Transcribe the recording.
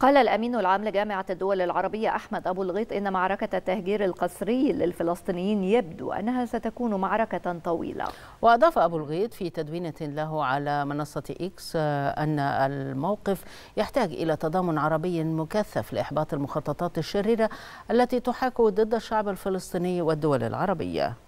قال الأمين العام لجامعة الدول العربية أحمد أبو الغيط إن معركة التهجير القسري للفلسطينيين يبدو أنها ستكون معركة طويلة وأضاف أبو الغيط في تدوينة له على منصة إكس أن الموقف يحتاج إلى تضامن عربي مكثف لإحباط المخططات الشريرة التي تحاك ضد الشعب الفلسطيني والدول العربية